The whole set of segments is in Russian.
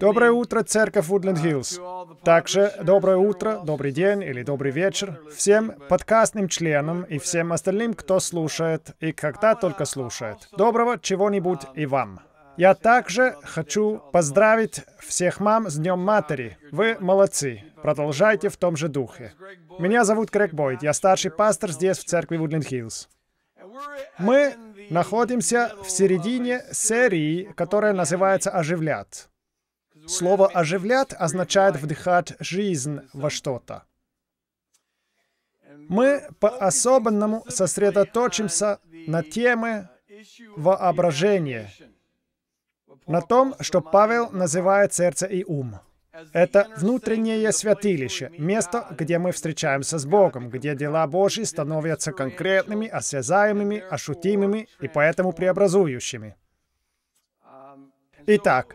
Доброе утро, церковь uh, Woodland Hills. Также доброе uh, утро, добрый день или добрый вечер всем подкастным членам и всем остальным, кто слушает и когда только слушает. Доброго чего-нибудь и вам. Я также хочу поздравить всех мам с Днем Матери. Вы молодцы. Продолжайте в том же духе. Меня зовут Грег Бойд. Я старший пастор здесь, в церкви Woodland Hills. Мы находимся в середине серии, которая называется «Оживлят». Слово «оживлят» означает вдыхать жизнь во что-то. Мы по-особенному сосредоточимся на теме воображения, на том, что Павел называет сердце и ум. Это внутреннее святилище, место, где мы встречаемся с Богом, где дела Божьи становятся конкретными, осязаемыми, ощутимыми и поэтому преобразующими. Итак,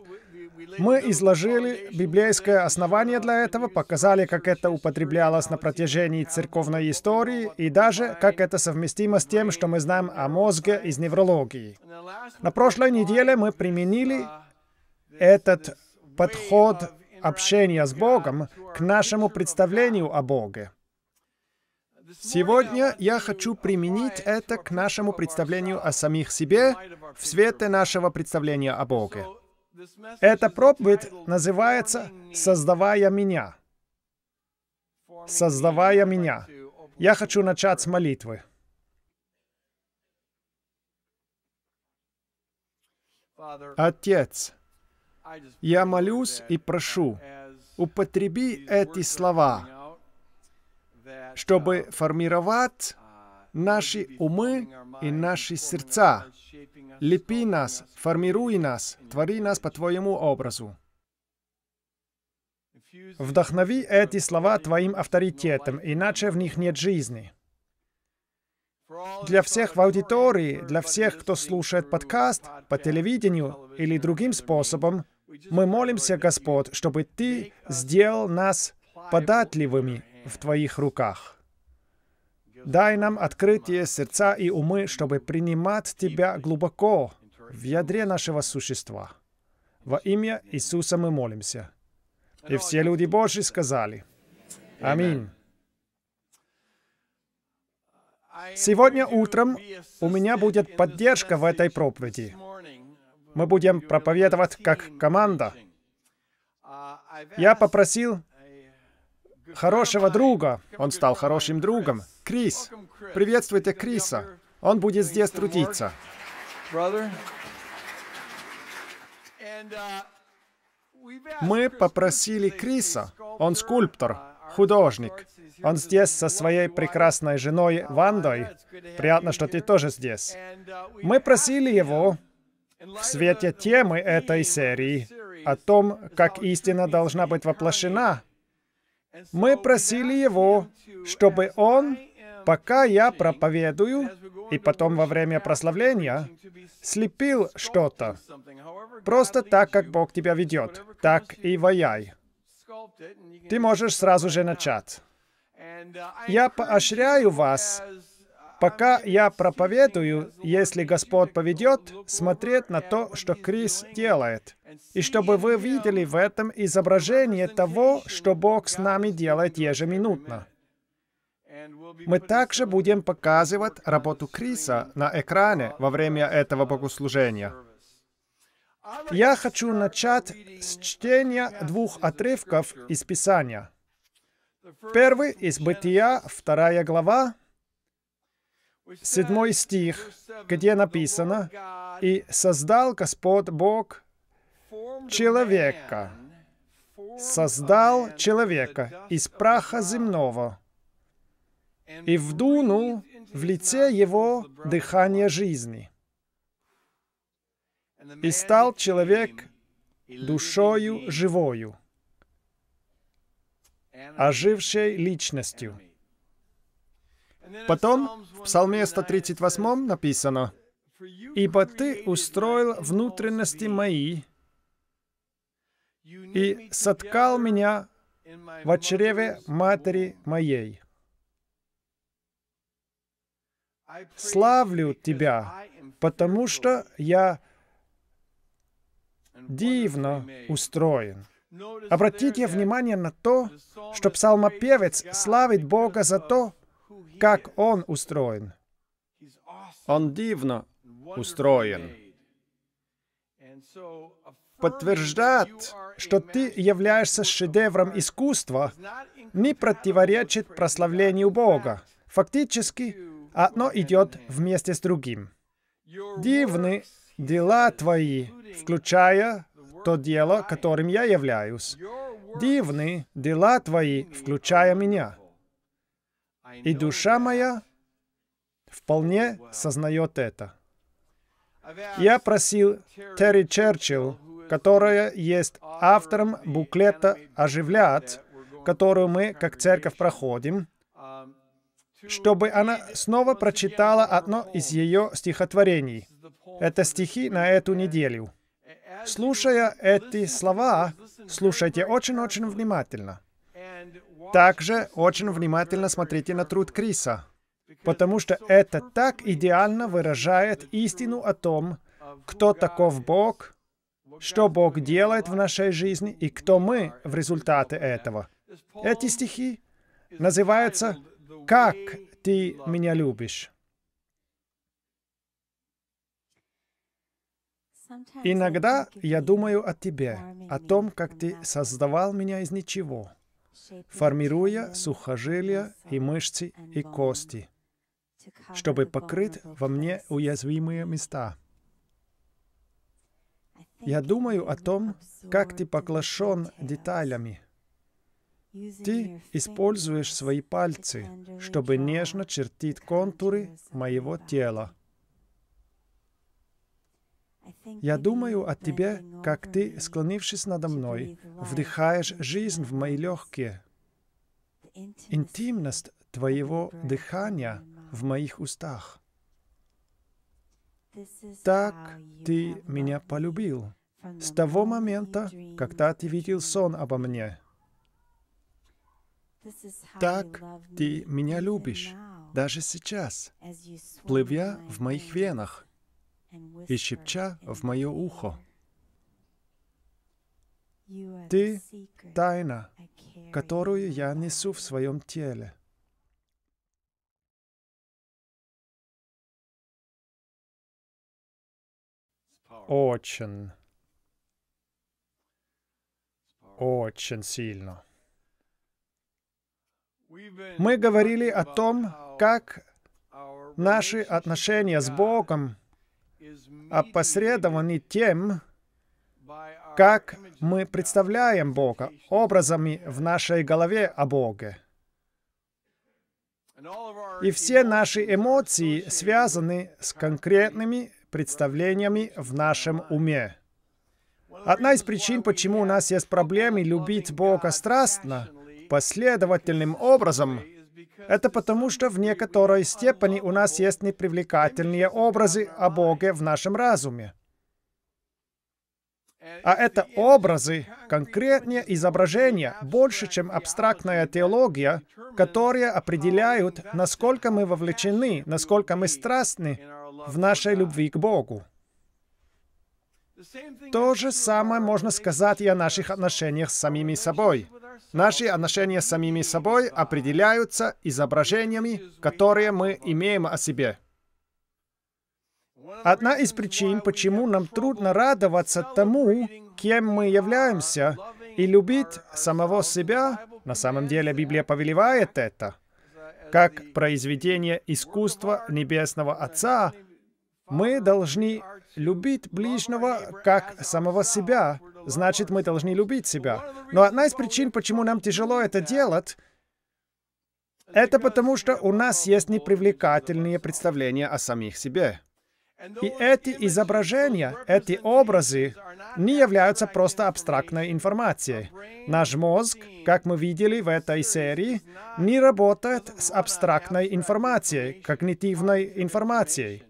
мы изложили библейское основание для этого, показали, как это употреблялось на протяжении церковной истории и даже как это совместимо с тем, что мы знаем о мозге из неврологии. На прошлой неделе мы применили этот подход общения с Богом к нашему представлению о Боге. Сегодня я хочу применить это к нашему представлению о самих себе в свете нашего представления о Боге. Эта проповедь называется «Создавая меня». «Создавая меня». Я хочу начать с молитвы. Отец, я молюсь и прошу, употреби эти слова, чтобы формировать наши умы и наши сердца. Лепи нас, формируй нас, твори нас по Твоему образу. Вдохнови эти слова Твоим авторитетом, иначе в них нет жизни. Для всех в аудитории, для всех, кто слушает подкаст, по телевидению или другим способом, мы молимся, Господь, чтобы Ты сделал нас податливыми в Твоих руках. Дай нам открытие сердца и умы, чтобы принимать Тебя глубоко в ядре нашего существа. Во имя Иисуса мы молимся. И все люди Божьи сказали «Аминь». Сегодня утром у меня будет поддержка в этой проповеди. Мы будем проповедовать как команда. Я попросил хорошего друга, он стал хорошим другом, Крис. Приветствуйте Криса, он будет здесь трудиться. Мы попросили Криса, он скульптор, художник. Он здесь со своей прекрасной женой Вандой. Приятно, что ты тоже здесь. Мы просили его в свете темы этой серии о том, как истина должна быть воплощена, мы просили его, чтобы он, пока я проповедую, и потом во время прославления, слепил что-то. Просто так, как Бог тебя ведет, так и ваяй. Ты можешь сразу же начать. Uh, я поощряю вас Пока я проповедую, если Господь поведет, смотреть на то, что Крис делает. И чтобы вы видели в этом изображение того, что Бог с нами делает ежеминутно. Мы также будем показывать работу Криса на экране во время этого богослужения. Я хочу начать с чтения двух отрывков из Писания. Первый из Бытия, вторая глава, седьмой стих, где написано, «И создал Господь Бог человека, создал человека из праха земного, и вдунул в лице его дыхание жизни. И стал человек душою живою, ожившей личностью, Потом в Псалме 138 написано, «Ибо ты устроил внутренности мои и соткал меня в чреве матери моей». Славлю Тебя, потому что я дивно устроен. Обратите внимание на то, что псалмопевец славит Бога за то, как Он устроен. Он дивно устроен. Подтверждать, что ты являешься шедевром искусства, не противоречит прославлению Бога. Фактически, одно идет вместе с другим. Дивны дела твои, включая то дело, которым я являюсь. Дивны дела твои, включая меня. И душа моя вполне сознает это. Я просил Терри Черчилл, которая есть автором буклета «Оживлять», которую мы, как церковь, проходим, чтобы она снова прочитала одно из ее стихотворений. Это стихи на эту неделю. Слушая эти слова, слушайте очень-очень внимательно. Также очень внимательно смотрите на труд Криса, потому что это так идеально выражает истину о том, кто таков Бог, что Бог делает в нашей жизни и кто мы в результате этого. Эти стихи называются «Как ты меня любишь». Иногда я думаю о тебе, о том, как ты создавал меня из ничего, формируя сухожилия и мышцы и кости, чтобы покрыть во мне уязвимые места. Я думаю о том, как ты поглощен деталями. Ты используешь свои пальцы, чтобы нежно чертить контуры моего тела. Я думаю о тебе, как ты, склонившись надо мной, вдыхаешь жизнь в мои легкие. Интимность твоего дыхания в моих устах. Так ты меня полюбил с того момента, когда ты видел сон обо мне. Так ты меня любишь, даже сейчас, плывя в моих венах, и щепча в мое ухо. Ты — тайна, которую я несу в своем теле. Очень, очень сильно. Мы говорили о том, как наши отношения с Богом опосредованы а тем, как мы представляем Бога, образами в нашей голове о Боге. И все наши эмоции связаны с конкретными представлениями в нашем уме. Одна из причин, почему у нас есть проблемы любить Бога страстно, последовательным образом, это потому, что в некоторой степени у нас есть непривлекательные образы о Боге в нашем разуме. А это образы, конкретные изображения, больше, чем абстрактная теология, которые определяют, насколько мы вовлечены, насколько мы страстны в нашей любви к Богу. То же самое можно сказать и о наших отношениях с самими собой. Наши отношения с самими собой определяются изображениями, которые мы имеем о себе. Одна из причин, почему нам трудно радоваться тому, кем мы являемся, и любить самого себя, на самом деле Библия повелевает это, как произведение искусства Небесного Отца, мы должны любить ближнего как самого себя, Значит, мы должны любить себя. Но одна из причин, почему нам тяжело это делать, это потому, что у нас есть непривлекательные представления о самих себе. И эти изображения, эти образы не являются просто абстрактной информацией. Наш мозг, как мы видели в этой серии, не работает с абстрактной информацией, когнитивной информацией.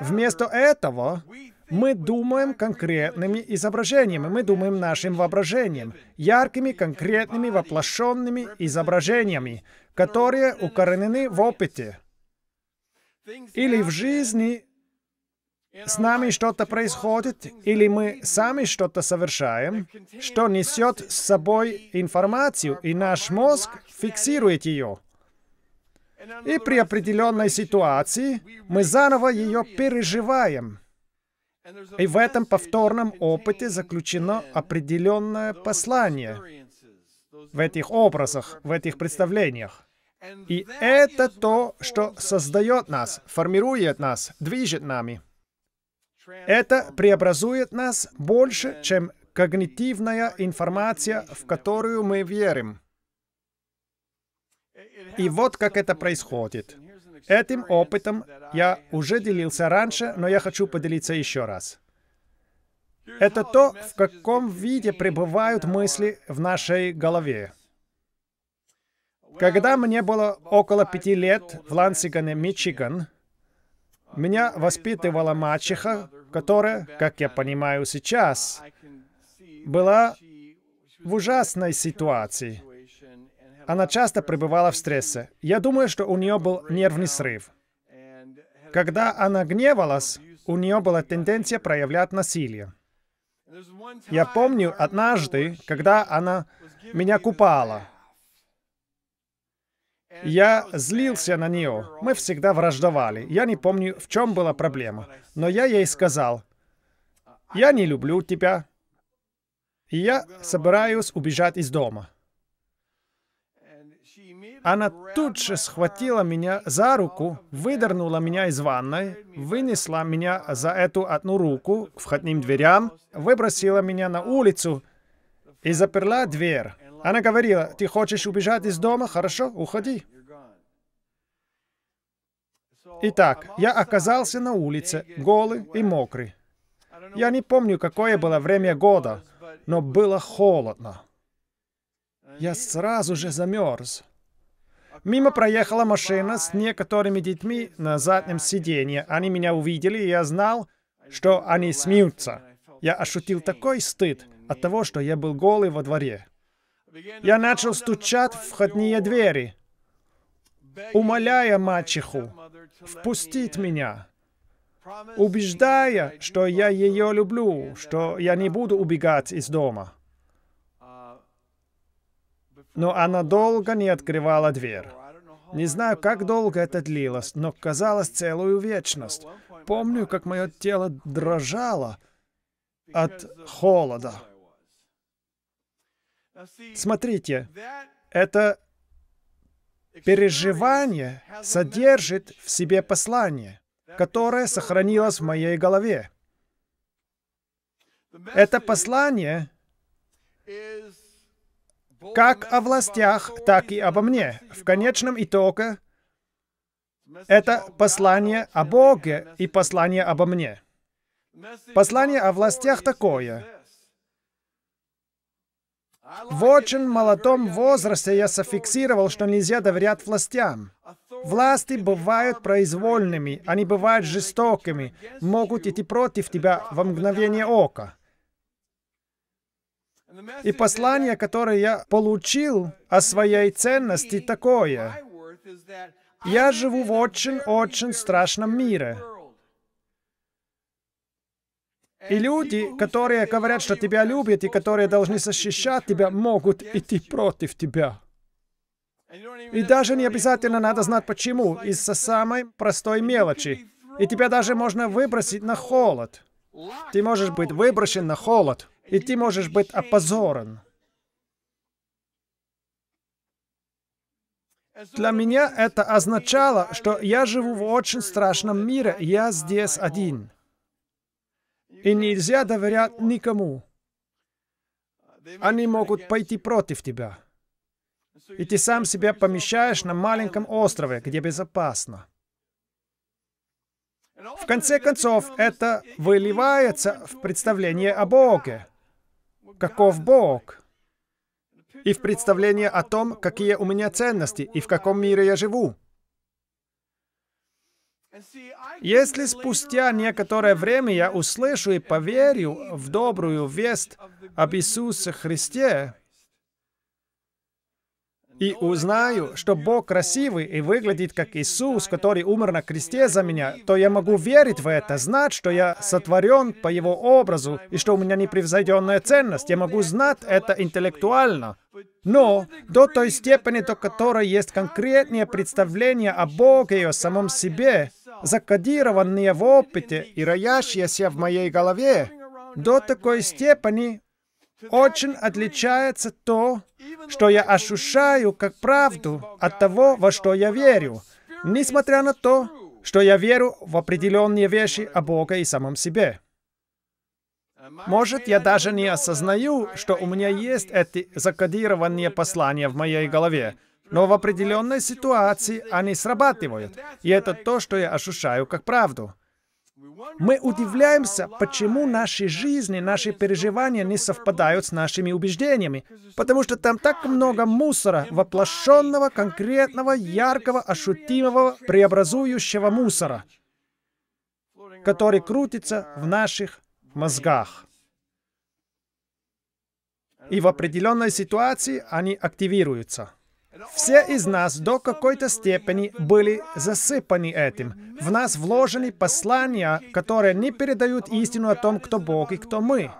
Вместо этого мы думаем конкретными изображениями, мы думаем нашим воображением, яркими, конкретными, воплощенными изображениями, которые укоренены в опыте. Или в жизни с нами что-то происходит, или мы сами что-то совершаем, что несет с собой информацию, и наш мозг фиксирует ее. И при определенной ситуации мы заново ее переживаем. И в этом повторном опыте заключено определенное послание в этих образах, в этих представлениях. И это то, что создает нас, формирует нас, движет нами. Это преобразует нас больше, чем когнитивная информация, в которую мы верим. И вот как это происходит. Этим опытом я уже делился раньше, но я хочу поделиться еще раз. Это то, в каком виде пребывают мысли в нашей голове. Когда мне было около пяти лет в Лансигане, Мичиган, меня воспитывала мачеха, которая, как я понимаю сейчас, была в ужасной ситуации. Она часто пребывала в стрессе. Я думаю, что у нее был нервный срыв. Когда она гневалась, у нее была тенденция проявлять насилие. Я помню однажды, когда она меня купала. Я злился на нее. Мы всегда враждовали. Я не помню, в чем была проблема. Но я ей сказал, «Я не люблю тебя. И я собираюсь убежать из дома». Она тут же схватила меня за руку, выдернула меня из ванной, вынесла меня за эту одну руку к входным дверям, выбросила меня на улицу и заперла дверь. Она говорила, ты хочешь убежать из дома? Хорошо, уходи. Итак, я оказался на улице, голый и мокрый. Я не помню, какое было время года, но было холодно. Я сразу же замерз. Мимо проехала машина с некоторыми детьми на заднем сиденье. Они меня увидели, и я знал, что они смеются. Я ощутил такой стыд от того, что я был голый во дворе. Я начал стучать в входные двери, умоляя мачеху впустить меня, убеждая, что я ее люблю, что я не буду убегать из дома. Но она долго не открывала дверь. Не знаю, как долго это длилось, но казалось целую вечность. Помню, как мое тело дрожало от холода. Смотрите, это переживание содержит в себе послание, которое сохранилось в моей голове. Это послание как о властях, так и обо мне. В конечном итоге это послание о Боге и послание обо мне. Послание о властях такое. В очень молодом возрасте я зафиксировал, что нельзя доверять властям. Власти бывают произвольными, они бывают жестокими, могут идти против тебя во мгновение ока. И послание, которое я получил о своей ценности, такое. Я живу в очень-очень страшном мире. И люди, которые говорят, что тебя любят, и которые должны защищать тебя, могут идти против тебя. И даже не обязательно надо знать почему, из-за самой простой мелочи. И тебя даже можно выбросить на холод. Ты можешь быть выброшен на холод и ты можешь быть опозорен. Для меня это означало, что я живу в очень страшном мире, я здесь один. И нельзя доверять никому. Они могут пойти против тебя. И ты сам себя помещаешь на маленьком острове, где безопасно. В конце концов, это выливается в представление о Боге каков Бог, и в представление о том, какие у меня ценности и в каком мире я живу. Если спустя некоторое время я услышу и поверю в добрую весть об Иисусе Христе, и узнаю, что Бог красивый и выглядит как Иисус, который умер на кресте за меня, то я могу верить в это, знать, что я сотворен по Его образу и что у меня непревзойденная ценность. Я могу знать это интеллектуально. Но до той степени, до которой есть конкретное представление о Боге и о самом себе, закодированные в опыте и роящиеся в моей голове, до такой степени очень отличается то, что я ощущаю как правду от того, во что я верю, несмотря на то, что я верю в определенные вещи о Боге и самом себе. Может, я даже не осознаю, что у меня есть эти закодированные послания в моей голове, но в определенной ситуации они срабатывают, и это то, что я ощущаю как правду. Мы удивляемся, почему наши жизни, наши переживания не совпадают с нашими убеждениями, потому что там так много мусора, воплощенного, конкретного, яркого, ощутимого, преобразующего мусора, который крутится в наших мозгах. И в определенной ситуации они активируются. Все из нас до какой-то степени были засыпаны этим. В нас вложены послания, которые не передают истину о том, кто Бог и кто мы.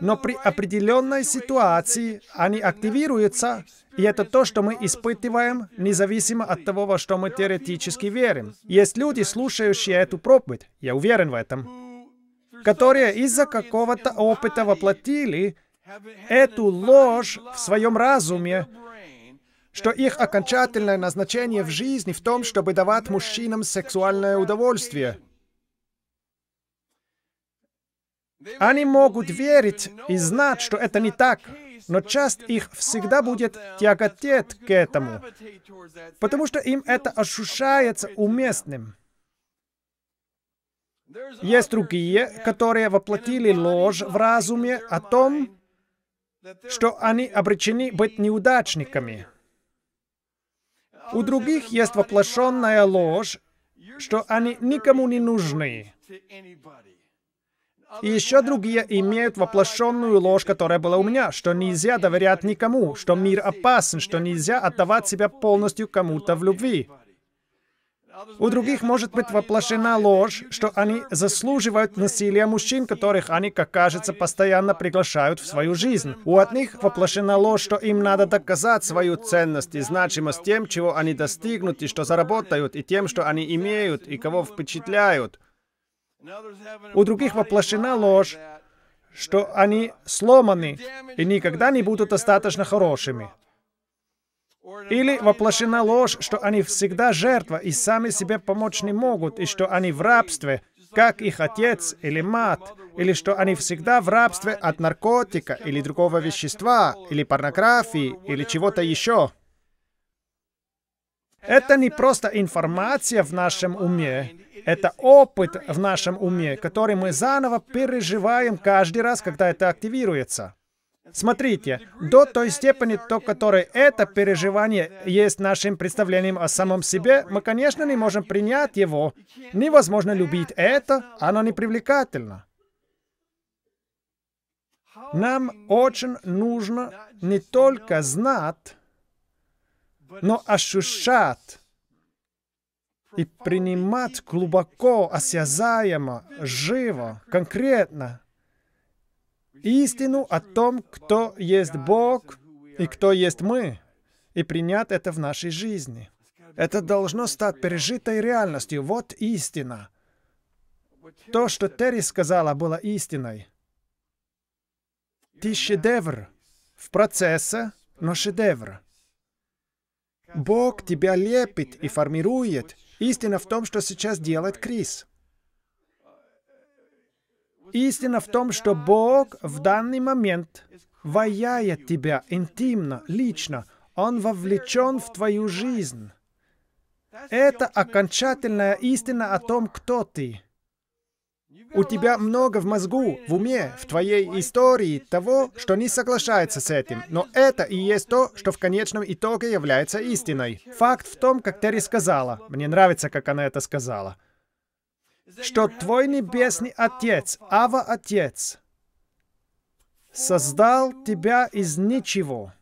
Но при определенной ситуации они активируются, и это то, что мы испытываем, независимо от того, во что мы теоретически верим. Есть люди, слушающие эту проповедь, я уверен в этом, которые из-за какого-то опыта воплотили эту ложь в своем разуме, что их окончательное назначение в жизни в том, чтобы давать мужчинам сексуальное удовольствие. Они могут верить и знать, что это не так, но часть их всегда будет тяготеть к этому, потому что им это ощущается уместным. Есть другие, которые воплотили ложь в разуме о том, что они обречены быть неудачниками. У других есть воплощенная ложь, что они никому не нужны. И еще другие имеют воплощенную ложь, которая была у меня, что нельзя доверять никому, что мир опасен, что нельзя отдавать себя полностью кому-то в любви. У других может быть воплощена ложь, что они заслуживают насилия мужчин, которых они, как кажется, постоянно приглашают в свою жизнь. У одних воплощена ложь, что им надо доказать свою ценность и значимость тем, чего они достигнут и что заработают, и тем, что они имеют, и кого впечатляют. У других воплощена ложь, что они сломаны и никогда не будут достаточно хорошими. Или воплощена ложь, что они всегда жертва и сами себе помочь не могут, и что они в рабстве, как их отец или мать, или что они всегда в рабстве от наркотика или другого вещества, или порнографии, или чего-то еще. Это не просто информация в нашем уме, это опыт в нашем уме, который мы заново переживаем каждый раз, когда это активируется. Смотрите, до той степени, до которой это переживание есть нашим представлением о самом себе, мы, конечно, не можем принять его. Невозможно любить это, оно не привлекательно. Нам очень нужно не только знать, но ощущать и принимать глубоко, осязаемо, живо, конкретно истину о том, кто есть Бог и кто есть мы, и принять это в нашей жизни. Это должно стать пережитой реальностью. Вот истина. То, что Терри сказала, было истиной. Ты шедевр в процессе, но шедевр. Бог тебя лепит и формирует. Истина в том, что сейчас делает Крис. Истина в том, что Бог в данный момент ваяет тебя интимно, лично. Он вовлечен в твою жизнь. Это окончательная истина о том, кто ты. У тебя много в мозгу, в уме, в твоей истории того, что не соглашается с этим. Но это и есть то, что в конечном итоге является истиной. Факт в том, как Терри сказала. Мне нравится, как она это сказала что твой небесный Отец, Ава Отец, создал тебя из ничего.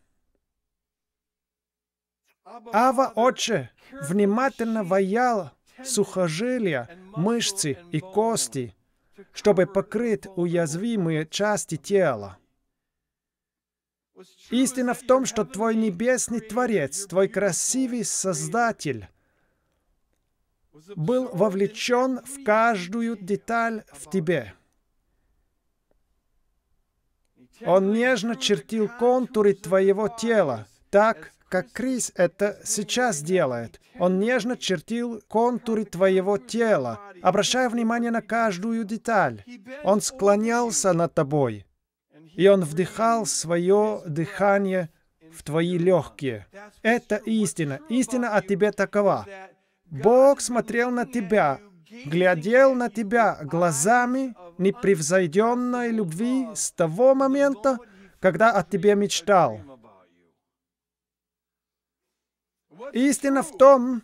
Ава Отче внимательно ваял сухожилия, мышцы и кости, чтобы покрыть уязвимые части тела. Истина в том, что твой небесный Творец, твой красивый Создатель, был вовлечен в каждую деталь в тебе. Он нежно чертил контуры твоего тела, так, как Крис это сейчас делает. Он нежно чертил контуры твоего тела, обращая внимание на каждую деталь. Он склонялся над тобой, и он вдыхал свое дыхание в твои легкие. Это истина. Истина о тебе такова. Бог смотрел на тебя, глядел на тебя глазами непревзойденной любви с того момента, когда о тебе мечтал. Истина в том,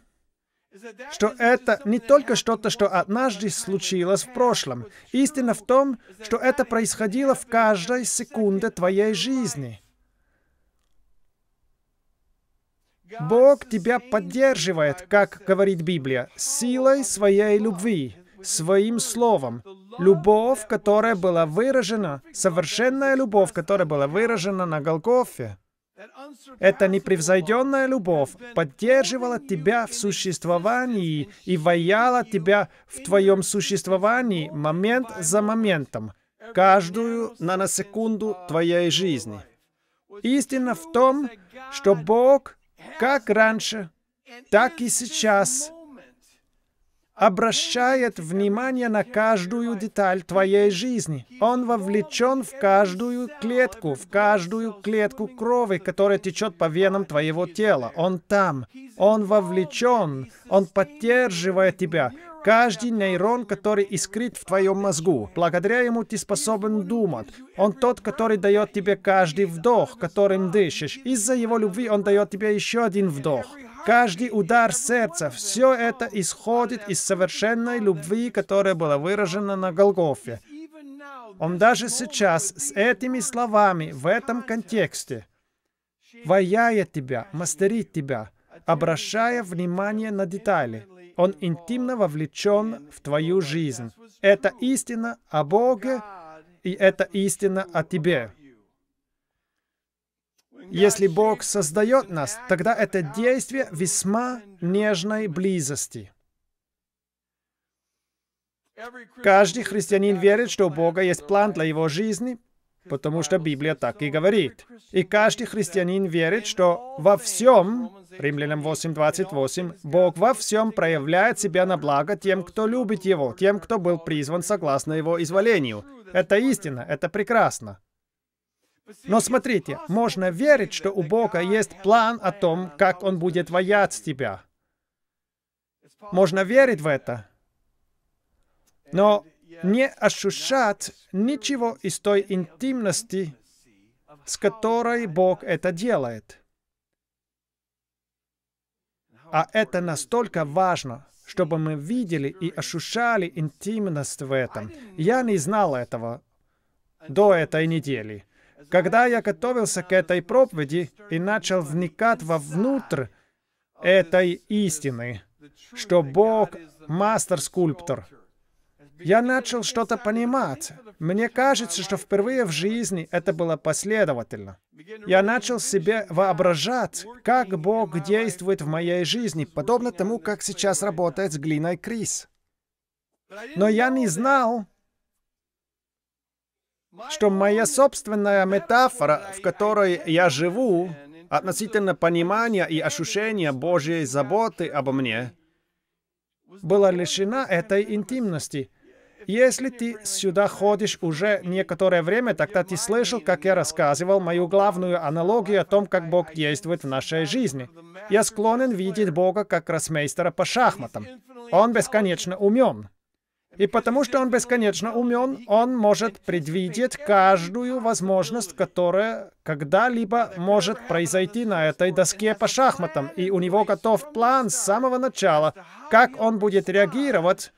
что это не только что-то, что однажды случилось в прошлом. Истина в том, что это происходило в каждой секунде твоей жизни — Бог тебя поддерживает, как говорит Библия, силой своей любви, своим словом. Любовь, которая была выражена, совершенная любовь, которая была выражена на Голгофе. Эта непревзойденная любовь поддерживала тебя в существовании и ваяла тебя в твоем существовании момент за моментом, каждую наносекунду твоей жизни. Истина в том, что Бог как раньше, так и сейчас обращает внимание на каждую деталь твоей жизни. Он вовлечен в каждую клетку, в каждую клетку крови, которая течет по венам твоего тела. Он там. Он вовлечен. Он поддерживает тебя. Каждый нейрон, который искрит в твоем мозгу, благодаря ему ты способен думать. Он тот, который дает тебе каждый вдох, которым дышишь. Из-за его любви он дает тебе еще один вдох. Каждый удар сердца, все это исходит из совершенной любви, которая была выражена на Голгофе. Он даже сейчас с этими словами в этом контексте ваяет тебя, мастерит тебя, обращая внимание на детали. Он интимно вовлечен в твою жизнь. Это истина о Боге, и это истина о тебе. Если Бог создает нас, тогда это действие весьма нежной близости. Каждый христианин верит, что у Бога есть план для его жизни, потому что Библия так и говорит. И каждый христианин верит, что во всем, Римлянам 8.28, Бог во всем проявляет себя на благо тем, кто любит Его, тем, кто был призван согласно Его изволению. Это истина, это прекрасно. Но смотрите, можно верить, что у Бога есть план о том, как Он будет воять с тебя. Можно верить в это. Но не ощущать ничего из той интимности, с которой Бог это делает. А это настолько важно, чтобы мы видели и ощущали интимность в этом. Я не знал этого до этой недели. Когда я готовился к этой проповеди и начал вникать вовнутрь этой истины, что Бог — мастер-скульптор, я начал что-то понимать. Мне кажется, что впервые в жизни это было последовательно. Я начал себе воображать, как Бог действует в моей жизни, подобно тому, как сейчас работает с глиной Крис. Но я не знал, что моя собственная метафора, в которой я живу, относительно понимания и ощущения Божьей заботы обо мне, была лишена этой интимности. Если ты сюда ходишь уже некоторое время, тогда ты слышал, как я рассказывал мою главную аналогию о том, как Бог действует в нашей жизни. Я склонен видеть Бога как гроссмейстера по шахматам. Он бесконечно умен. И потому что он бесконечно умен, он может предвидеть каждую возможность, которая когда-либо может произойти на этой доске по шахматам. И у него готов план с самого начала, как он будет реагировать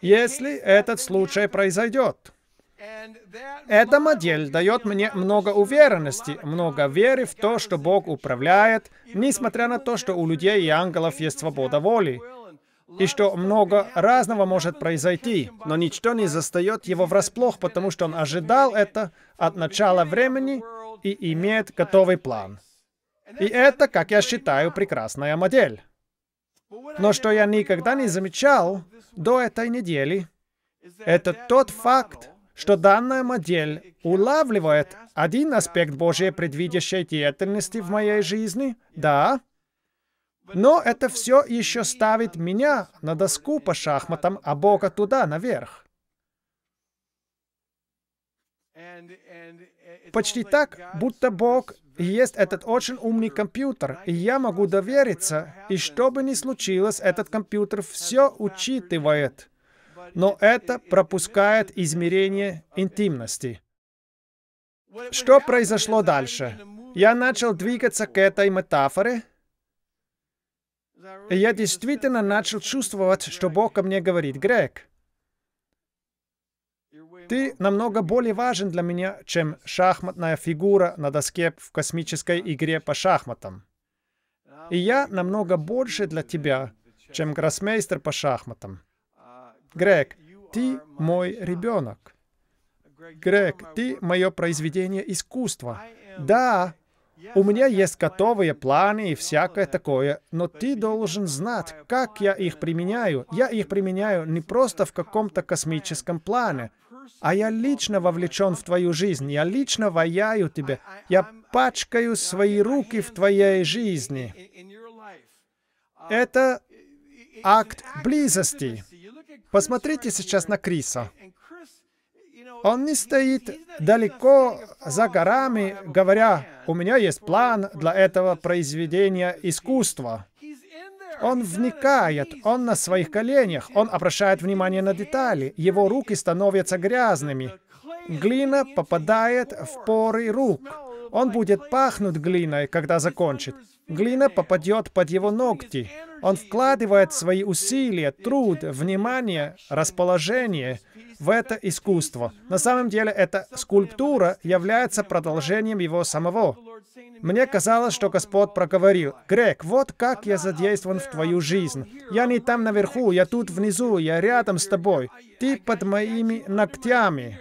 если этот случай произойдет. Эта модель дает мне много уверенности, много веры в то, что Бог управляет, несмотря на то, что у людей и ангелов есть свобода воли, и что много разного может произойти, но ничто не застает его врасплох, потому что он ожидал это от начала времени и имеет готовый план. И это, как я считаю, прекрасная модель. Но что я никогда не замечал до этой недели, это тот факт, что данная модель улавливает один аспект Божьей предвидящей деятельности в моей жизни, да, но это все еще ставит меня на доску по шахматам, а Бога туда, наверх. Почти так, будто Бог есть этот очень умный компьютер, и я могу довериться, и что бы ни случилось, этот компьютер все учитывает. Но это пропускает измерение интимности. Что произошло дальше? Я начал двигаться к этой метафоре. И я действительно начал чувствовать, что Бог ко мне говорит, Грег, ты намного более важен для меня, чем шахматная фигура на доске в космической игре по шахматам. И я намного больше для тебя, чем гроссмейстер по шахматам. Грег, ты мой ребенок. Грег, ты мое произведение искусства. Да, у меня есть готовые планы и всякое такое, но ты должен знать, как я их применяю. Я их применяю не просто в каком-то космическом плане, а я лично вовлечен в твою жизнь, я лично ваяю тебе, я пачкаю свои руки в твоей жизни. Это акт близости. Посмотрите сейчас на Криса. Он не стоит далеко за горами, говоря, у меня есть план для этого произведения искусства. Он вникает, он на своих коленях, он обращает внимание на детали, его руки становятся грязными. Глина попадает в поры рук. Он будет пахнуть глиной, когда закончит. Глина попадет под его ногти. Он вкладывает свои усилия, труд, внимание, расположение в это искусство. На самом деле эта скульптура является продолжением его самого. Мне казалось, что Господь проговорил, «Грег, вот как я задействован в твою жизнь. Я не там наверху, я тут внизу, я рядом с тобой. Ты под моими ногтями.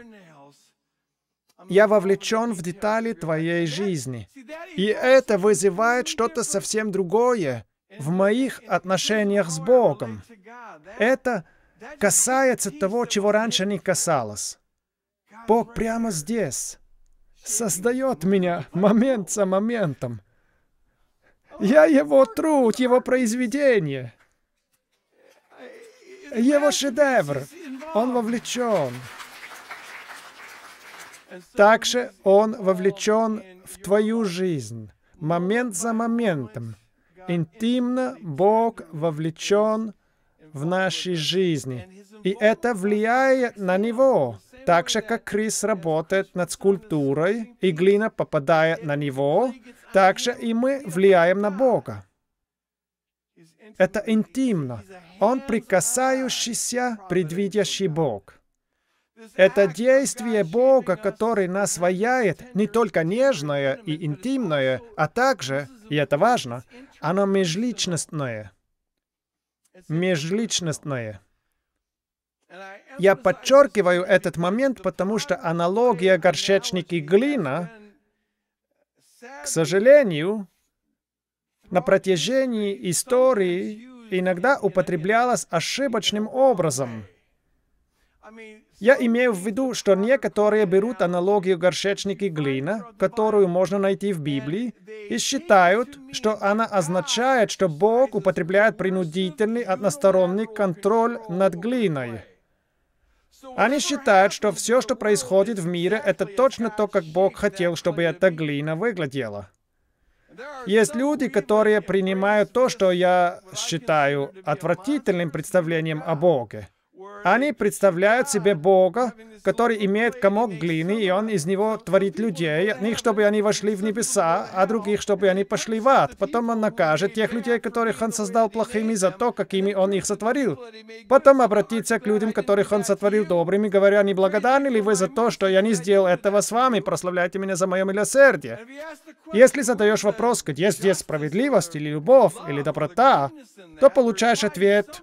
Я вовлечен в детали твоей жизни. И это вызывает что-то совсем другое в моих отношениях с Богом. Это касается того, чего раньше не касалось. Бог прямо здесь создает меня момент за моментом. Я его труд, его произведение, его шедевр. Он вовлечен. Также он вовлечен в твою жизнь, момент за моментом. Интимно Бог вовлечен в нашей жизни, и это влияет на Него. Так же, как Крис работает над скульптурой, и глина попадает на него, так же и мы влияем на Бога. Это интимно. Он прикасающийся, предвидящий Бог. Это действие Бога, который нас ваяет, не только нежное и интимное, а также, и это важно, оно межличностное. Межличностное. Я подчеркиваю этот момент, потому что аналогия горшечник и глина, к сожалению, на протяжении истории иногда употреблялась ошибочным образом. Я имею в виду, что некоторые берут аналогию горшечник и глина, которую можно найти в Библии, и считают, что она означает, что Бог употребляет принудительный односторонний контроль над глиной. Они считают, что все, что происходит в мире, это точно то, как Бог хотел, чтобы эта глина выглядела. Есть люди, которые принимают то, что я считаю отвратительным представлением о Боге. Они представляют себе Бога, который имеет комок глины, и он из него творит людей, одних, чтобы они вошли в небеса, а других, чтобы они пошли в ад. Потом он накажет тех людей, которых он создал плохими за то, какими он их сотворил. Потом обратится к людям, которых он сотворил добрыми, говоря, не благодарны ли вы за то, что я не сделал этого с вами, прославляйте меня за мое милосердие. Если задаешь вопрос, где здесь справедливость или любовь или доброта, то получаешь ответ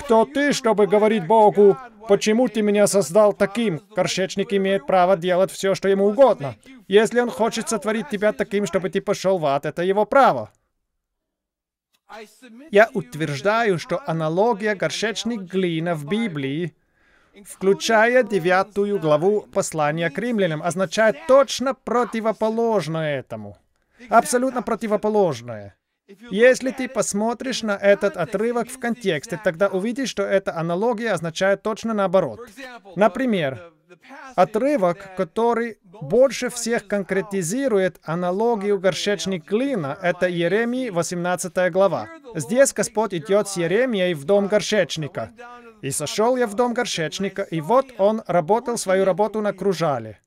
кто ты, чтобы говорить Богу, почему ты меня создал таким? Горшечник имеет право делать все, что ему угодно. Если он хочет сотворить тебя таким, чтобы ты пошел в ад, это его право. Я утверждаю, что аналогия горшечник-глина в Библии, включая девятую главу послания к римлянам, означает точно противоположное этому. Абсолютно противоположное. Если ты посмотришь на этот отрывок в контексте, тогда увидишь, что эта аналогия означает точно наоборот. Например, отрывок, который больше всех конкретизирует аналогию горшечник клина, это Еремии 18 глава. Здесь Господь идет с Еремией в дом горшечника. «И сошел я в дом горшечника, и вот он работал свою работу на кружале».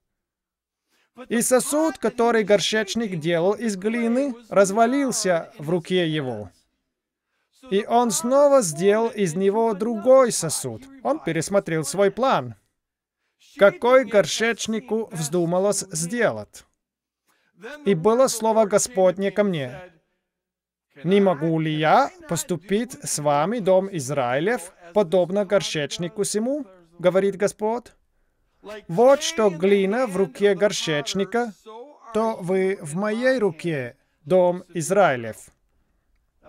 И сосуд, который горшечник делал из глины, развалился в руке его. И он снова сделал из него другой сосуд. Он пересмотрел свой план. Какой горшечнику вздумалось сделать? И было слово Господне ко мне. Не могу ли я поступить с вами, дом Израилев, подобно горшечнику сему, говорит Господь? Вот что глина в руке горшечника, то вы в моей руке, дом Израилев.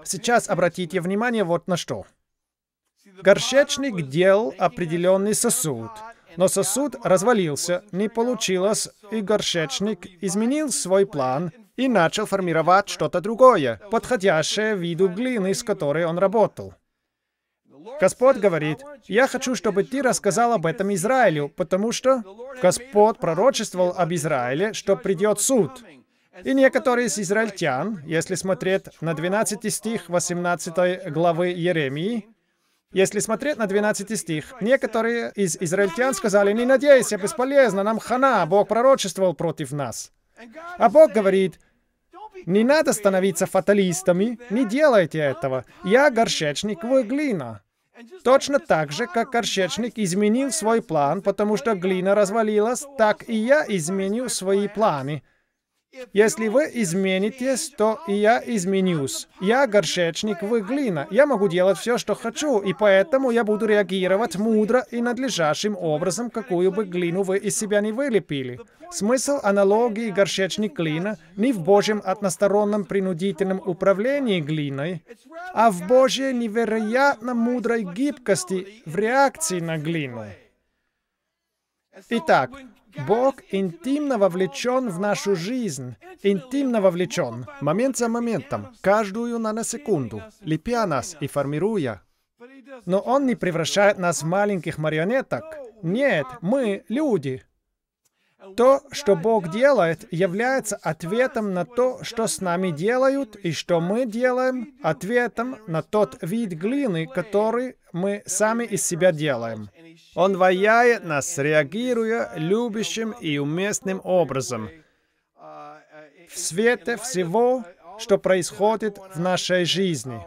Сейчас обратите внимание вот на что. Горшечник дел определенный сосуд, но сосуд развалился, не получилось, и горшечник изменил свой план и начал формировать что-то другое, подходящее виду глины, с которой он работал. Господь говорит, «Я хочу, чтобы ты рассказал об этом Израилю, потому что Господь пророчествовал об Израиле, что придет суд». И некоторые из израильтян, если смотреть на 12 стих 18 главы Еремии, если смотреть на 12 стих, некоторые из израильтян сказали, «Не надейся, бесполезно, нам хана, Бог пророчествовал против нас». А Бог говорит, «Не надо становиться фаталистами, не делайте этого, я горшечник, вы глина». Точно так же, как горшечник изменил свой план, потому что глина развалилась, так и я изменю свои планы — если вы изменитесь, то и я изменюсь. Я горшечник, вы глина. Я могу делать все, что хочу, и поэтому я буду реагировать мудро и надлежащим образом, какую бы глину вы из себя не вылепили. Смысл аналогии горшечник-глина не в Божьем одностороннем принудительном управлении глиной, а в Божьей невероятно мудрой гибкости в реакции на глину. Итак, Бог интимно вовлечен в нашу жизнь. Интимно вовлечен. Момент за моментом. Каждую наносекунду. Лепя нас и формируя. Но Он не превращает нас в маленьких марионеток. Нет, мы люди. То, что Бог делает, является ответом на то, что с нами делают, и что мы делаем, ответом на тот вид глины, который мы сами из себя делаем. Он ваяет нас, реагируя любящим и уместным образом. В свете всего, что происходит в нашей жизни.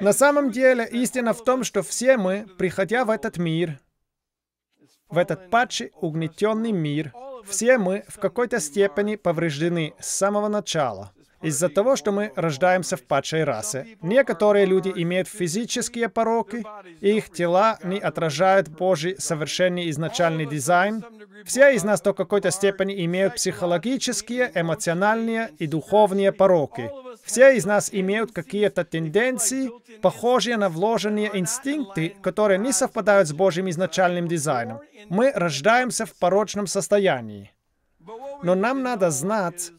На самом деле, истина в том, что все мы, приходя в этот мир, в этот падший, угнетенный мир все мы в какой-то степени повреждены с самого начала из-за того, что мы рождаемся в падшей расе. Некоторые люди имеют физические пороки, и их тела не отражают Божий совершенный изначальный дизайн. Все из нас до какой-то степени имеют психологические, эмоциональные и духовные пороки. Все из нас имеют какие-то тенденции, похожие на вложенные инстинкты, которые не совпадают с Божьим изначальным дизайном. Мы рождаемся в порочном состоянии. Но нам надо знать,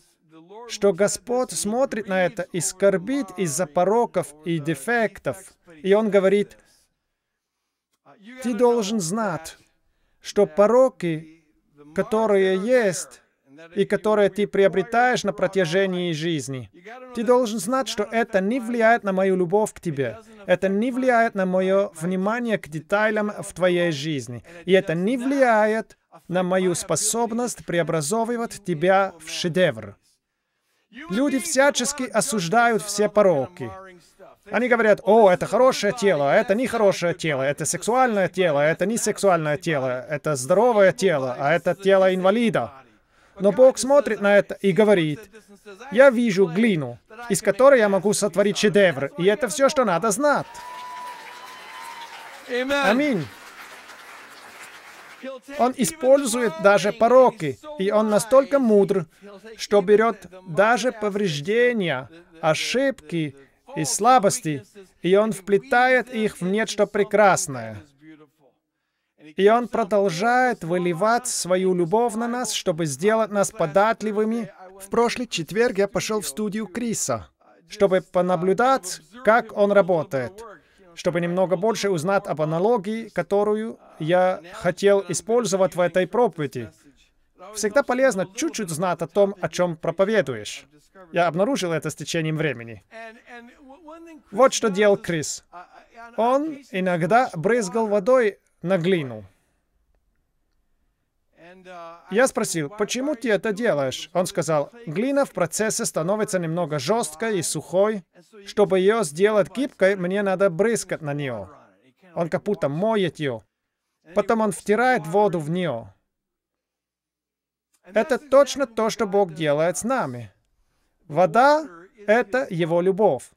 что Господь смотрит на это и скорбит из-за пороков и дефектов. И Он говорит, ты должен знать, что пороки, которые есть, и которые ты приобретаешь на протяжении жизни. Ты должен знать, что это не влияет на мою любовь к тебе. Это не влияет на мое внимание к деталям в твоей жизни. И это не влияет на мою способность преобразовывать тебя в шедевр. Люди всячески осуждают все пороки. Они говорят, о, это хорошее тело, а это нехорошее тело, это сексуальное тело, а это не сексуальное тело, это здоровое тело, а это тело инвалида. Но Бог смотрит на это и говорит, я вижу глину, из которой я могу сотворить шедевр, и это все, что надо знать. Аминь. Он использует даже пороки, и он настолько мудр, что берет даже повреждения, ошибки и слабости, и он вплетает их в нечто прекрасное. И он продолжает выливать свою любовь на нас, чтобы сделать нас податливыми. В прошлый четверг я пошел в студию Криса, чтобы понаблюдать, как он работает чтобы немного больше узнать об аналогии, которую я хотел использовать в этой проповеди. Всегда полезно чуть-чуть знать о том, о чем проповедуешь. Я обнаружил это с течением времени. Вот что делал Крис. Он иногда брызгал водой на глину. Я спросил, почему ты это делаешь? Он сказал, глина в процессе становится немного жесткой и сухой. Чтобы ее сделать гибкой, мне надо брызгать на нее. Он как будто моет ее. Потом он втирает воду в нее. Это точно то, что Бог делает с нами. Вода — это Его любовь.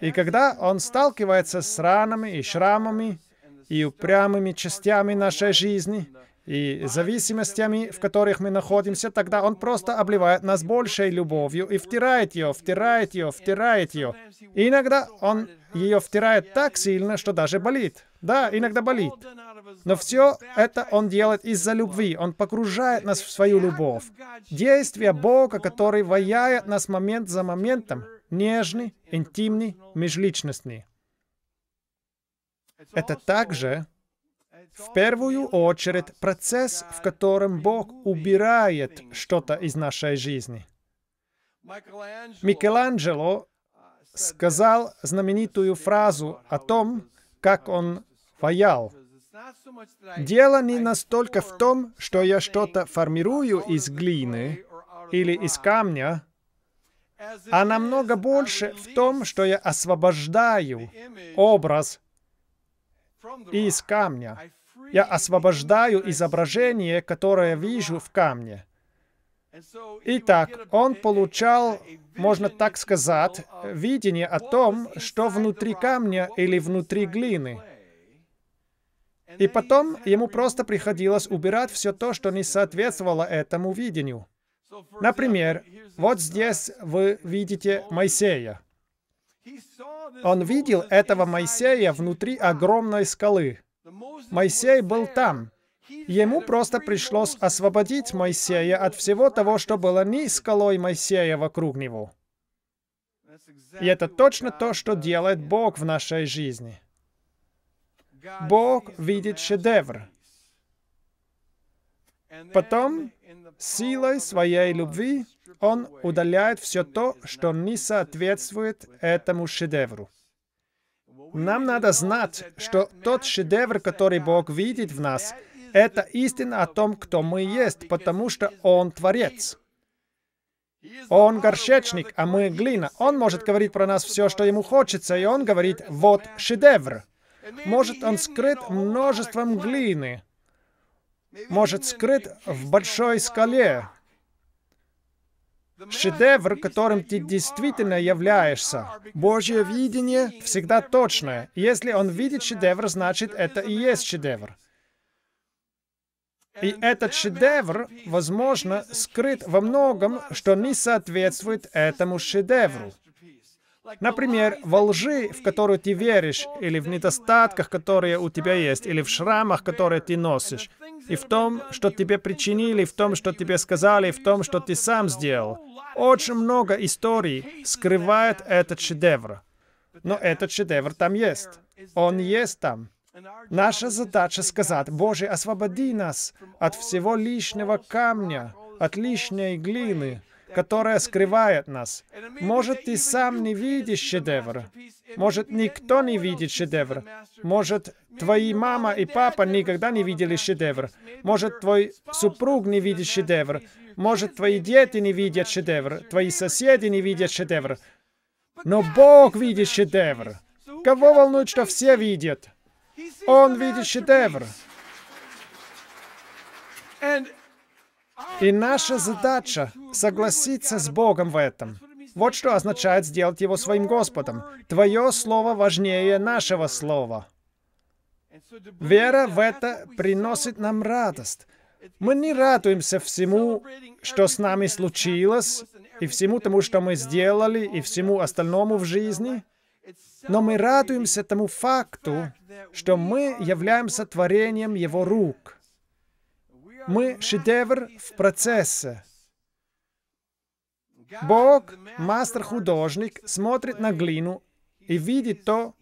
И когда Он сталкивается с ранами и шрамами и упрямыми частями нашей жизни, и зависимостями, в которых мы находимся, тогда Он просто обливает нас большей любовью и втирает ее, втирает ее, втирает ее. И иногда Он ее втирает так сильно, что даже болит. Да, иногда болит. Но все это Он делает из-за любви. Он погружает нас в свою любовь. Действие Бога, который ваяет нас момент за моментом, нежный, интимный, межличностный. Это также в первую очередь процесс, в котором Бог убирает что-то из нашей жизни. Микеланджело сказал знаменитую фразу о том, как он ваял. Дело не настолько в том, что я что-то формирую из глины или из камня, а намного больше в том, что я освобождаю образ из камня. Я освобождаю изображение, которое вижу в камне. Итак, он получал, можно так сказать, видение о том, что внутри камня или внутри глины. И потом ему просто приходилось убирать все то, что не соответствовало этому видению. Например, вот здесь вы видите Моисея. Он видел этого Моисея внутри огромной скалы. Моисей был там. Ему просто пришлось освободить Моисея от всего того, что было не скалой Моисея вокруг него. И это точно то, что делает Бог в нашей жизни. Бог видит шедевр. Потом, силой своей любви, Он удаляет все то, что не соответствует этому шедевру. Нам надо знать, что тот шедевр, который Бог видит в нас, это истина о том, кто мы есть, потому что Он Творец. Он горшечник, а мы глина. Он может говорить про нас все, что ему хочется, и он говорит «вот шедевр». Может, он скрыт множеством глины. Может, скрыт в большой скале, шедевр, которым ты действительно являешься. Божье видение всегда точное. Если он видит шедевр, значит, это и есть шедевр. И этот шедевр, возможно, скрыт во многом, что не соответствует этому шедевру. Например, во лжи, в которую ты веришь, или в недостатках, которые у тебя есть, или в шрамах, которые ты носишь и в том, что тебе причинили, в том, что тебе сказали, в том, что ты сам сделал. Очень много историй скрывает этот шедевр. Но этот шедевр там есть. Он есть там. Наша задача сказать, Боже, освободи нас от всего лишнего камня, от лишней глины, которая скрывает нас. Может, ты сам не видишь шедевр. Может, никто не видит шедевр. Может, твои мама и папа никогда не видели шедевр. Может, твой супруг не видит шедевр. Может, твои дети не видят шедевр. Твои соседи не видят шедевр. Но Бог видит шедевр. Кого волнует, что все видят? Он видит шедевр. И наша задача — согласиться с Богом в этом. Вот что означает сделать его своим Господом. Твое слово важнее нашего слова. Вера в это приносит нам радость. Мы не радуемся всему, что с нами случилось, и всему тому, что мы сделали, и всему остальному в жизни. Но мы радуемся тому факту, что мы являемся творением Его рук. Мы шедевр в процессе. Бог, мастер-художник, смотрит на глину и видит то,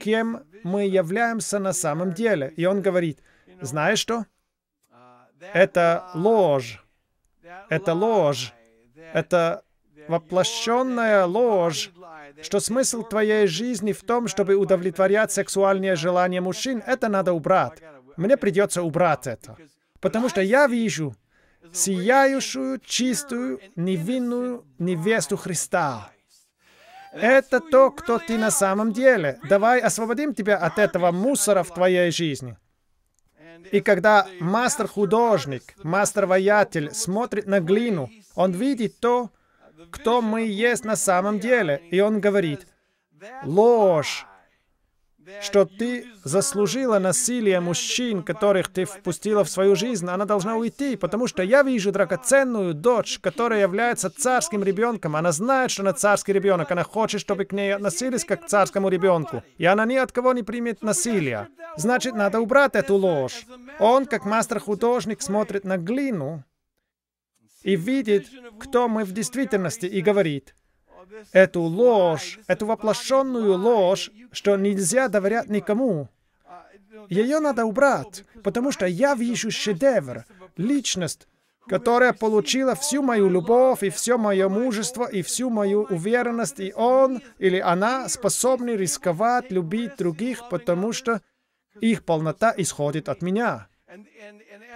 кем мы являемся на самом деле. И он говорит, знаешь что? Это ложь. Это ложь. Это воплощенная ложь, что смысл твоей жизни в том, чтобы удовлетворять сексуальные желания мужчин, это надо убрать. Мне придется убрать это. Потому что я вижу сияющую, чистую, невинную невесту Христа. Это то, кто ты на самом деле. Давай освободим тебя от этого мусора в твоей жизни. И когда мастер-художник, мастер-воятель смотрит на глину, он видит то, кто мы есть на самом деле. И он говорит, ложь что ты заслужила насилие мужчин, которых ты впустила в свою жизнь, она должна уйти, потому что я вижу драгоценную дочь, которая является царским ребенком. Она знает, что она царский ребенок. Она хочет, чтобы к ней относились как к царскому ребенку. И она ни от кого не примет насилия. Значит, надо убрать эту ложь. Он, как мастер-художник, смотрит на глину и видит, кто мы в действительности, и говорит, эту ложь, эту воплощенную ложь, что нельзя доверять никому. Ее надо убрать, потому что я вижу шедевр, личность, которая получила всю мою любовь и все мое мужество и всю мою уверенность, и он или она способны рисковать, любить других, потому что их полнота исходит от меня.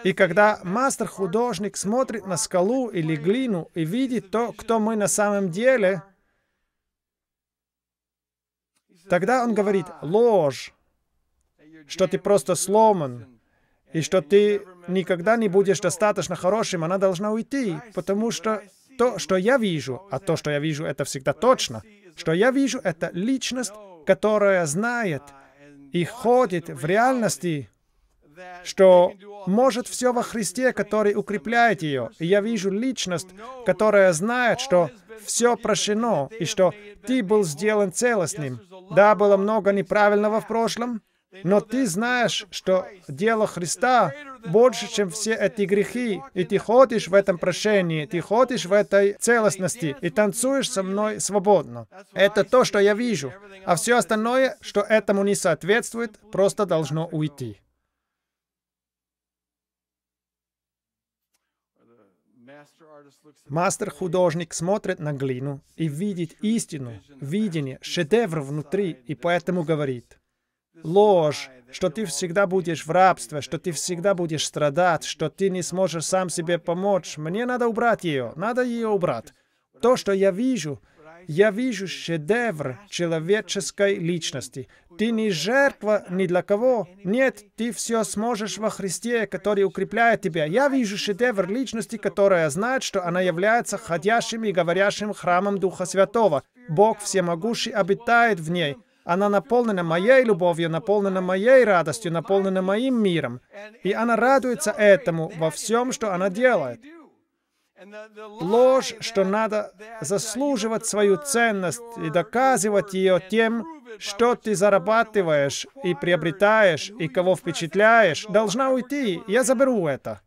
И когда мастер-художник смотрит на скалу или глину и видит то, кто мы на самом деле, Тогда он говорит, ложь, что ты просто сломан, и что ты никогда не будешь достаточно хорошим, она должна уйти, потому что то, что я вижу, а то, что я вижу, это всегда точно, что я вижу, это личность, которая знает и ходит в реальности, что может все во Христе, который укрепляет ее. И я вижу личность, которая знает, что все прощено и что ты был сделан целостным. Да, было много неправильного в прошлом, но ты знаешь, что дело Христа больше, чем все эти грехи, и ты ходишь в этом прощении, ты ходишь в этой целостности и танцуешь со мной свободно. Это то, что я вижу, а все остальное, что этому не соответствует, просто должно уйти. Мастер-художник смотрит на глину и видит истину, видение, шедевр внутри, и поэтому говорит, ложь, что ты всегда будешь в рабстве, что ты всегда будешь страдать, что ты не сможешь сам себе помочь, мне надо убрать ее, надо ее убрать. То, что я вижу, я вижу шедевр человеческой личности. Ты не жертва ни для кого. Нет, ты все сможешь во Христе, который укрепляет тебя. Я вижу шедевр личности, которая знает, что она является ходящим и говорящим храмом Духа Святого. Бог Всемогущий обитает в ней. Она наполнена моей любовью, наполнена моей радостью, наполнена моим миром. И она радуется этому во всем, что она делает ложь, что надо uh, заслуживать свою ценность и доказывать ее тем, что ты зарабатываешь и приобретаешь, и кого впечатляешь, должна уйти. Я заберу это.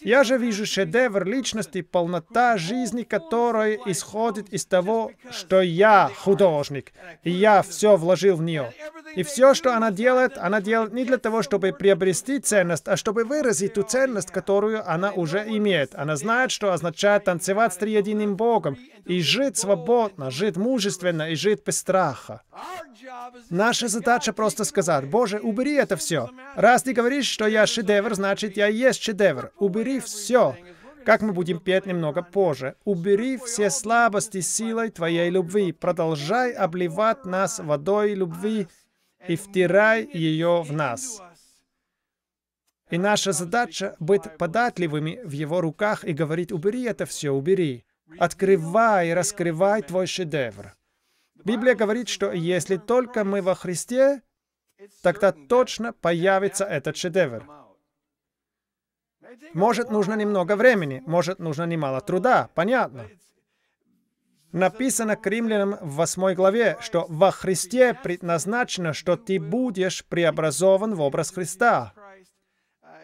Я же вижу шедевр личности, полнота жизни, которая исходит из того, что я художник, и я все вложил в нее. И все, что она делает, она делает не для того, чтобы приобрести ценность, а чтобы выразить ту ценность, которую она уже имеет. Она знает, что означает танцевать с триединым Богом, и жить свободно, жить мужественно, и жить без страха. Наша задача просто сказать, Боже, убери это все. Раз ты говоришь, что я шедевр, значит, я есть шедевр. Убери все. Как мы будем петь немного позже. Убери все слабости силой твоей любви. Продолжай обливать нас водой любви и втирай ее в нас. И наша задача — быть податливыми в его руках и говорить, убери это все, убери. Открывай и раскрывай твой шедевр. Библия говорит, что если только мы во Христе, тогда точно появится этот шедевр. Может, нужно немного времени, может, нужно немало труда, понятно. Написано к римлянам в 8 главе, что во Христе предназначено, что ты будешь преобразован в образ Христа.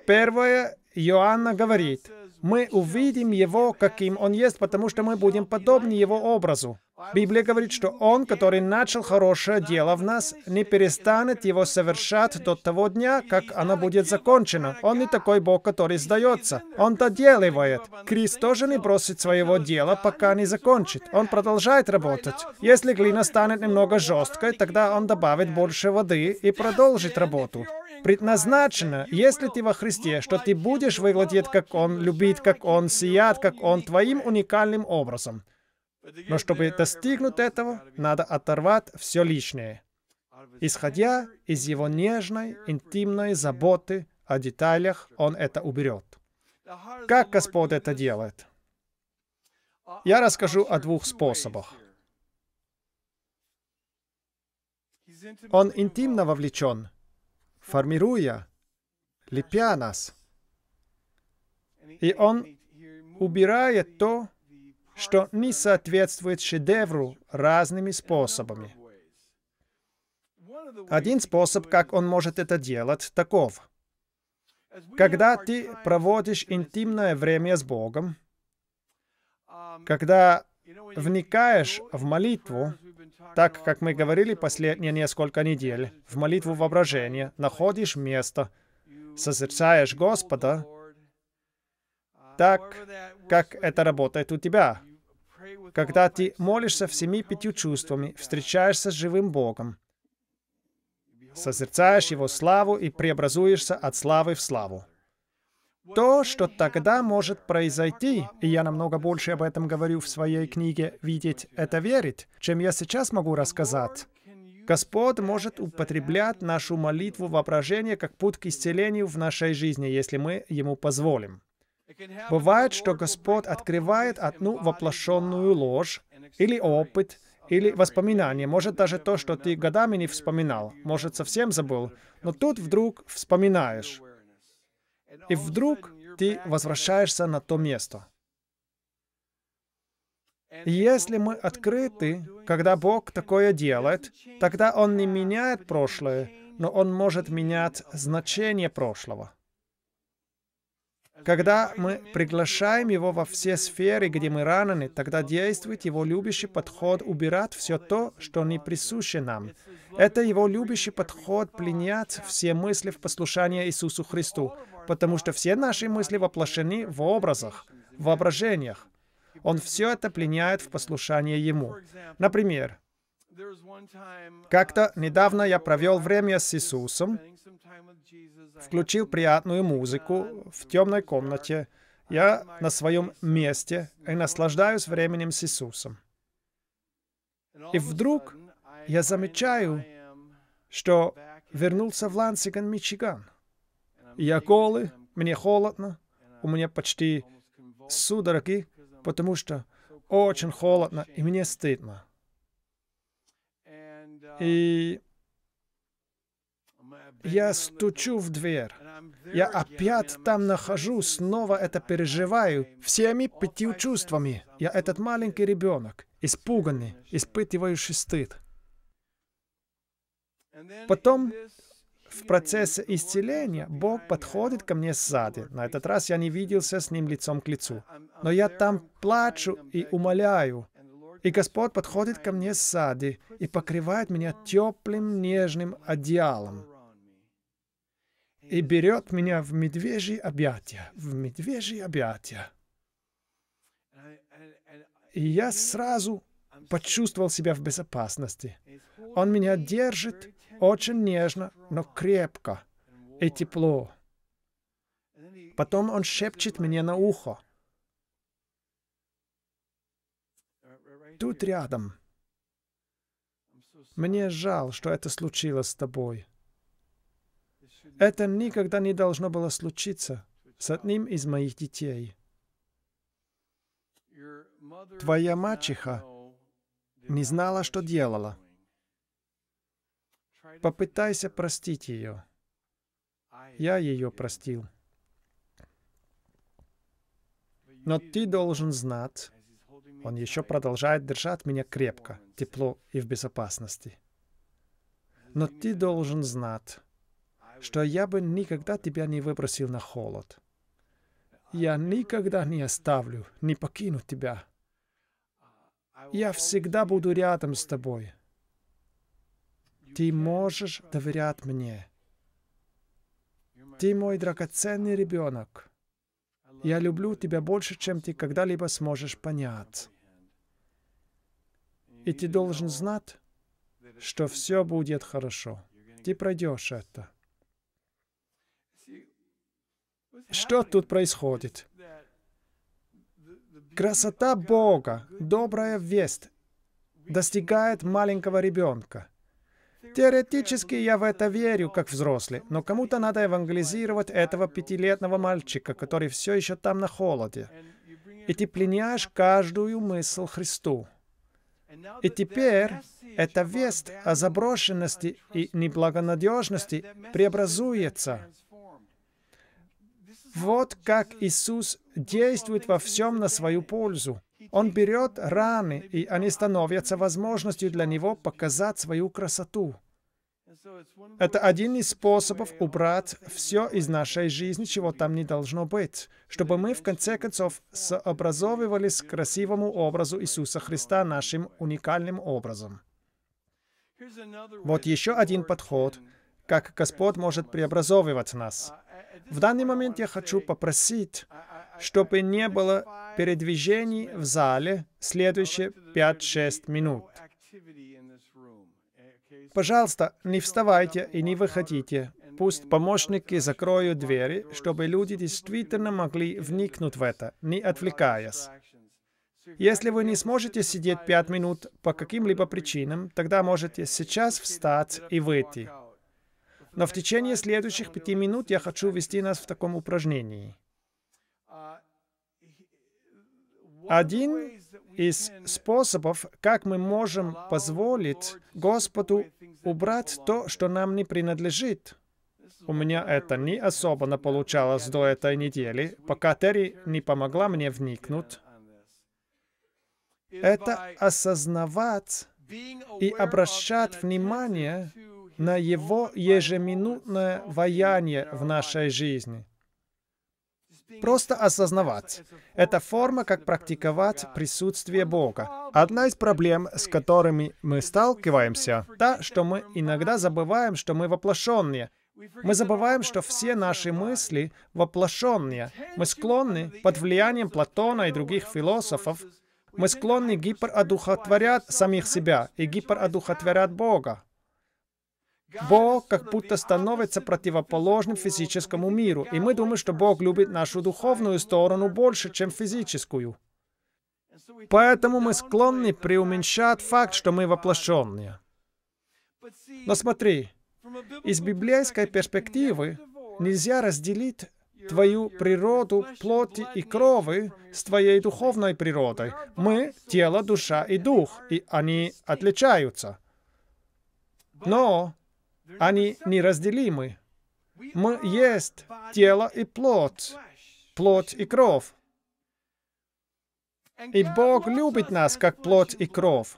Первое Иоанна говорит, мы увидим Его, каким Он есть, потому что мы будем подобны Его образу. Библия говорит, что Он, который начал хорошее дело в нас, не перестанет его совершать до того дня, как оно будет закончено. Он не такой Бог, который сдается. Он доделывает. Крис тоже не бросит своего дела, пока не закончит. Он продолжает работать. Если глина станет немного жесткой, тогда он добавит больше воды и продолжит работу предназначено, если ты во Христе, что ты будешь выглядеть как Он, любить как Он, сиять как Он, твоим уникальным образом. Но чтобы достигнуть этого, надо оторвать все лишнее, исходя из его нежной, интимной заботы о деталях, он это уберет. Как Господь это делает? Я расскажу о двух способах. Он интимно вовлечен формируя, лепя нас. И Он убирает то, что не соответствует шедевру разными способами. Один способ, как он может это делать, таков. Когда ты проводишь интимное время с Богом, когда вникаешь в молитву, так, как мы говорили последние несколько недель, в молитву воображения находишь место, созерцаешь Господа, так, как это работает у тебя. Когда ты молишься всеми пятью чувствами, встречаешься с живым Богом, созерцаешь Его славу и преобразуешься от славы в славу. То, что тогда может произойти, и я намного больше об этом говорю в своей книге «Видеть — это верить», чем я сейчас могу рассказать. Господь может употреблять нашу молитву воображения как путь к исцелению в нашей жизни, если мы Ему позволим. Бывает, что Господь открывает одну воплощенную ложь, или опыт, или воспоминание, может даже то, что ты годами не вспоминал, может совсем забыл, но тут вдруг вспоминаешь. И вдруг ты возвращаешься на то место. Если мы открыты, когда Бог такое делает, тогда Он не меняет прошлое, но Он может менять значение прошлого. Когда мы приглашаем Его во все сферы, где мы ранены, тогда действует Его любящий подход убирать все то, что не присуще нам. Это Его любящий подход пленять все мысли в послушание Иисусу Христу потому что все наши мысли воплощены в образах, в воображениях. Он все это пленяет в послушание Ему. Например, как-то недавно я провел время с Иисусом, включил приятную музыку в темной комнате. Я на своем месте и наслаждаюсь временем с Иисусом. И вдруг я замечаю, что вернулся в Лансиган, Мичиган. Я голый, мне холодно, у меня почти судороги, потому что очень холодно, и мне стыдно. И я стучу в дверь. Я опять там нахожу, снова это переживаю всеми пяти чувствами. Я этот маленький ребенок, испуганный, испытывающий стыд. Потом в процессе исцеления Бог подходит ко мне сзади. На этот раз я не виделся с Ним лицом к лицу. Но я там плачу и умоляю. И Господь подходит ко мне сзади и покрывает меня теплым нежным одеялом и берет меня в медвежьи объятия, в медвежьи объятия. И я сразу почувствовал себя в безопасности. Он меня держит, очень нежно, но крепко и тепло. Потом он шепчет мне на ухо. Тут рядом. Мне жаль, что это случилось с тобой. Это никогда не должно было случиться с одним из моих детей. Твоя мачеха не знала, что делала. Попытайся простить ее. Я ее простил. Но ты должен знать, он еще продолжает держать меня крепко, тепло и в безопасности. Но ты должен знать, что я бы никогда тебя не выбросил на холод. Я никогда не оставлю, не покину тебя. Я всегда буду рядом с тобой. Ты можешь доверять мне. Ты мой драгоценный ребенок. Я люблю тебя больше, чем ты когда-либо сможешь понять. И ты должен знать, что все будет хорошо. Ты пройдешь это. Что тут происходит? Красота Бога, добрая весть, достигает маленького ребенка. Теоретически я в это верю, как взрослый, но кому-то надо евангелизировать этого пятилетнего мальчика, который все еще там на холоде. И ты пленяешь каждую мысль Христу. И теперь эта весть о заброшенности и неблагонадежности преобразуется. Вот как Иисус действует во всем на свою пользу. Он берет раны, и они становятся возможностью для него показать свою красоту. Это один из способов убрать все из нашей жизни, чего там не должно быть, чтобы мы в конце концов сообразовывались к красивому образу Иисуса Христа нашим уникальным образом. Вот еще один подход, как Господь может преобразовывать нас. В данный момент я хочу попросить чтобы не было передвижений в зале следующие 5-6 минут. Пожалуйста, не вставайте и не выходите. Пусть помощники закроют двери, чтобы люди действительно могли вникнуть в это, не отвлекаясь. Если вы не сможете сидеть пять минут по каким-либо причинам, тогда можете сейчас встать и выйти. Но в течение следующих пяти минут я хочу вести нас в таком упражнении. один из способов, как мы можем позволить Господу убрать то, что нам не принадлежит. У меня это не особенно получалось до этой недели, пока Терри не помогла мне вникнуть. Это осознавать и обращать внимание на его ежеминутное вояние в нашей жизни. Просто осознавать. Это форма, как практиковать присутствие Бога. Одна из проблем, с которыми мы сталкиваемся, та, что мы иногда забываем, что мы воплощенные, мы забываем, что все наши мысли воплощенные. Мы склонны под влиянием Платона и других философов, мы склонны гиперодухотворять самих себя и гиперодухотворять Бога. Бог как будто становится противоположным физическому миру, и мы думаем, что Бог любит нашу духовную сторону больше, чем физическую. Поэтому мы склонны преуменьшать факт, что мы воплощенные. Но смотри, из библейской перспективы нельзя разделить твою природу плоти и крови с твоей духовной природой. Мы — тело, душа и дух, и они отличаются. Но они неразделимы. Мы есть тело и плод, плоть и кровь. И Бог любит нас, как плоть и кровь.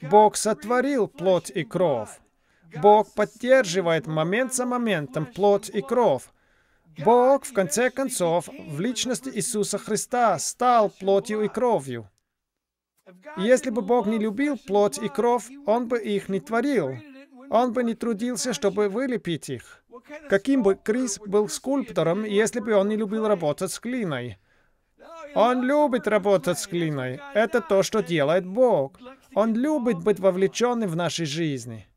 Бог сотворил плоть и кровь. Бог поддерживает момент за моментом плоть и кровь. Бог, в конце концов, в личности Иисуса Христа стал плотью и кровью. Если бы Бог не любил плоть и кровь, Он бы их не творил он бы не трудился, чтобы вылепить их. Каким бы Крис был скульптором, если бы он не любил работать с глиной? Он любит работать с глиной. Это то, что делает Бог. Он любит быть вовлеченным в нашей жизни.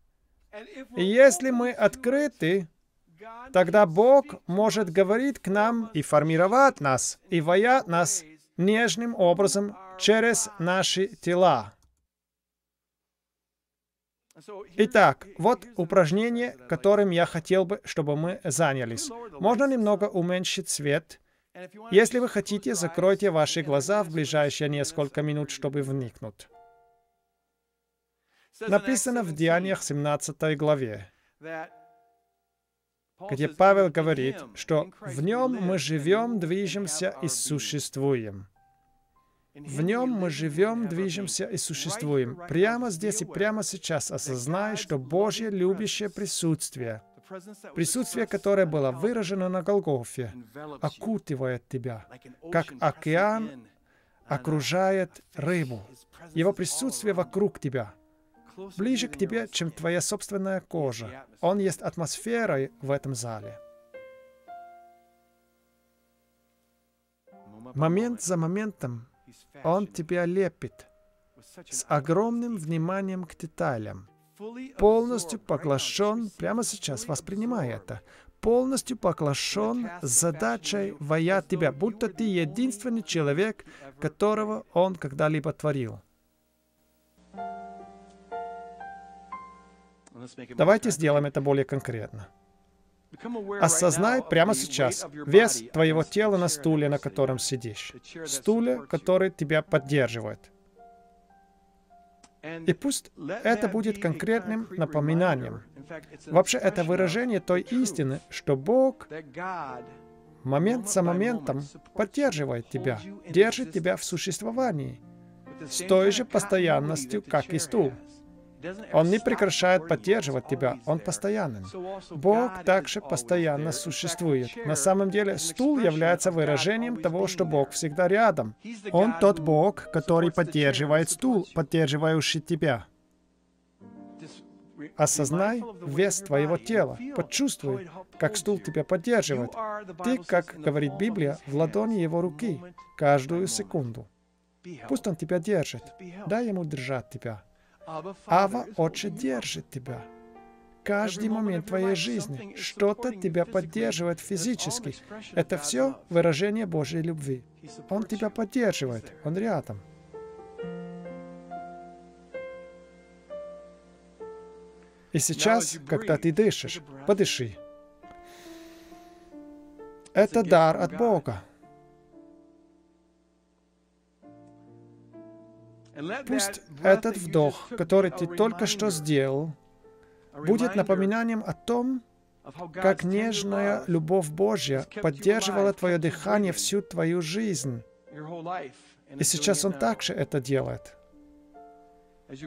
И если мы открыты, тогда Бог может говорить к нам и формировать нас, и воять нас нежным образом через наши тела. Итак, вот упражнение, которым я хотел бы, чтобы мы занялись. Можно немного уменьшить свет. Если вы хотите, закройте ваши глаза в ближайшие несколько минут, чтобы вникнуть. Написано в Деяниях 17 главе, где Павел говорит, что в нем мы живем, движемся и существуем. В нем мы живем, движемся и существуем. Прямо здесь и прямо сейчас осознай, что Божье любящее присутствие, присутствие, которое было выражено на Голгофе, окутывает тебя, как океан окружает рыбу. Его присутствие вокруг тебя, ближе к тебе, чем твоя собственная кожа. Он есть атмосферой в этом зале. Момент за моментом он тебя лепит с огромным вниманием к деталям. Полностью поглощен, прямо сейчас воспринимай это, полностью поглощен задачей воя тебя, будто ты единственный человек, которого он когда-либо творил. Давайте сделаем это более конкретно. Осознай прямо сейчас вес твоего тела на стуле, на котором сидишь. Стуле, который тебя поддерживает. И пусть это будет конкретным напоминанием. Вообще, это выражение той истины, что Бог момент за моментом поддерживает тебя, держит тебя в существовании с той же постоянностью, как и стул. Он не прекращает поддерживать тебя, Он постоянен. Бог также постоянно существует. На самом деле, стул является выражением того, что Бог всегда рядом. Он тот Бог, который поддерживает стул, поддерживающий тебя. Осознай вес твоего тела, почувствуй, как стул тебя поддерживает. Ты, как говорит Библия, в ладони его руки каждую секунду. Пусть он тебя держит. Дай ему держать тебя. Ава, Отче, держит тебя. Каждый момент твоей жизни что-то тебя поддерживает физически. Это все выражение Божьей любви. Он тебя поддерживает, он рядом. И сейчас, когда ты дышишь, подыши. Это дар от Бога. Пусть этот вдох, который ты только что сделал, будет напоминанием о том, как нежная любовь Божья поддерживала твое дыхание всю твою жизнь. И сейчас Он также это делает.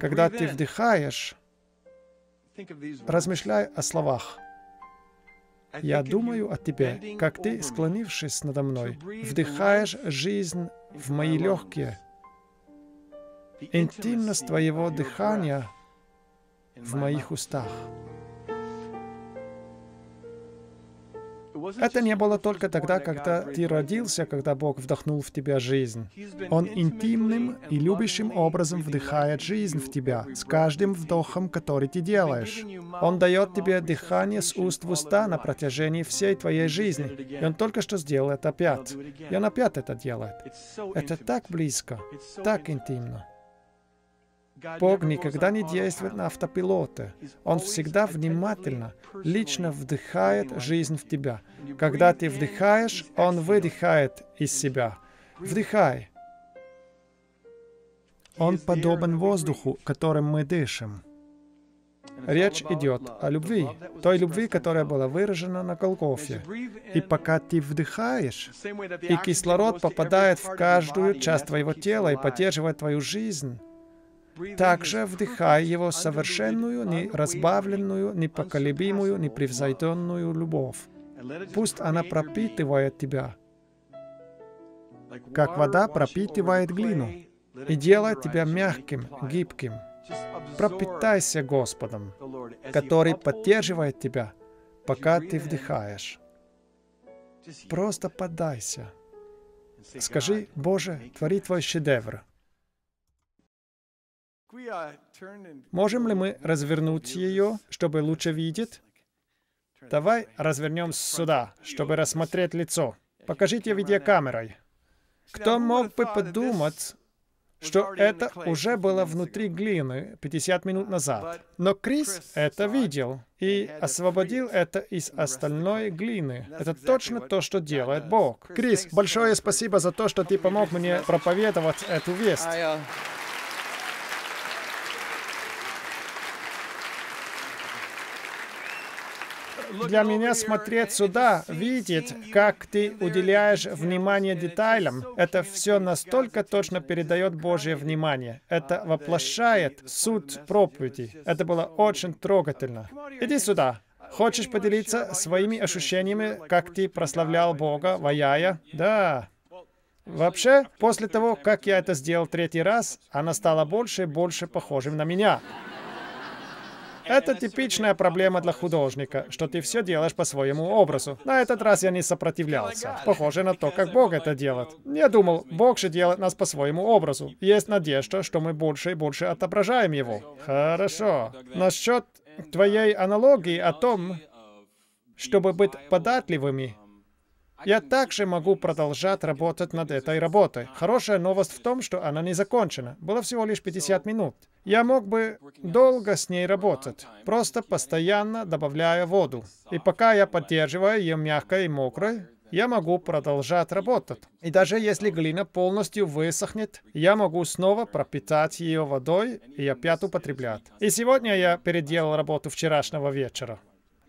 Когда ты вдыхаешь, размышляй о словах. Я думаю о тебе, как ты, склонившись надо мной, вдыхаешь жизнь в мои легкие — интимность Твоего дыхания в моих устах. Это не было только тогда, когда ты родился, когда Бог вдохнул в тебя жизнь. Он интимным и любящим образом вдыхает жизнь в тебя, с каждым вдохом, который ты делаешь. Он дает тебе дыхание с уст в уста на протяжении всей твоей жизни. И Он только что сделал это опять. И Он опять это делает. Это так близко, так интимно. Бог никогда не действует на автопилоте. Он всегда внимательно, лично вдыхает жизнь в тебя. Когда ты вдыхаешь, Он выдыхает из себя. Вдыхай. Он подобен воздуху, которым мы дышим. Речь идет о любви, той любви, которая была выражена на Голгофе. И пока ты вдыхаешь, и кислород попадает в каждую часть твоего тела и поддерживает твою жизнь, также вдыхай его совершенную, неразбавленную, непоколебимую, непревзойденную любовь. Пусть она пропитывает тебя, как вода пропитывает глину, и делает тебя мягким, гибким. Пропитайся Господом, который поддерживает тебя, пока ты вдыхаешь. Просто поддайся. Скажи, Боже, твори Твой шедевр. Можем ли мы развернуть ее, чтобы лучше видеть? Давай развернем сюда, чтобы рассмотреть лицо. Покажите видеокамерой. Кто мог бы подумать, что это уже было внутри глины 50 минут назад. Но Крис это видел и освободил это из остальной глины. Это точно то, что делает Бог. Крис, большое спасибо за то, что ты помог мне проповедовать эту весть. для меня смотреть сюда, видеть, как ты уделяешь внимание деталям. Это все настолько точно передает Божье внимание. Это воплощает суть проповеди. Это было очень трогательно. Иди сюда. Хочешь поделиться своими ощущениями, как ты прославлял Бога, ваяя? Да. Вообще, после того, как я это сделал третий раз, она стала больше и больше похожим на меня. Это типичная проблема для художника, что ты все делаешь по своему образу. На этот раз я не сопротивлялся. Похоже на то, как Бог это делает. Я думал, Бог же делает нас по своему образу. Есть надежда, что мы больше и больше отображаем его. Хорошо. Насчет твоей аналогии о том, чтобы быть податливыми, я также могу продолжать работать над этой работой. Хорошая новость в том, что она не закончена. Было всего лишь 50 минут. Я мог бы долго с ней работать, просто постоянно добавляя воду. И пока я поддерживаю ее мягкой и мокрой, я могу продолжать работать. И даже если глина полностью высохнет, я могу снова пропитать ее водой и опять употреблять. И сегодня я переделал работу вчерашнего вечера.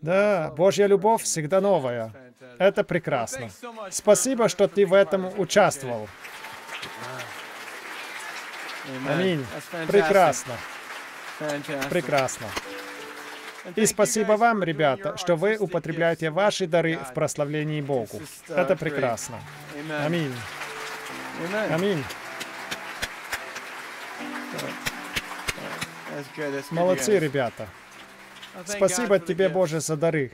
Да, Божья любовь всегда новая. Это прекрасно. Спасибо, что ты в этом участвовал. Аминь. Прекрасно. Прекрасно. И спасибо вам, ребята, что вы употребляете ваши дары в прославлении Богу. Это прекрасно. Аминь. Аминь. Молодцы, ребята. Спасибо тебе, Боже, за дары.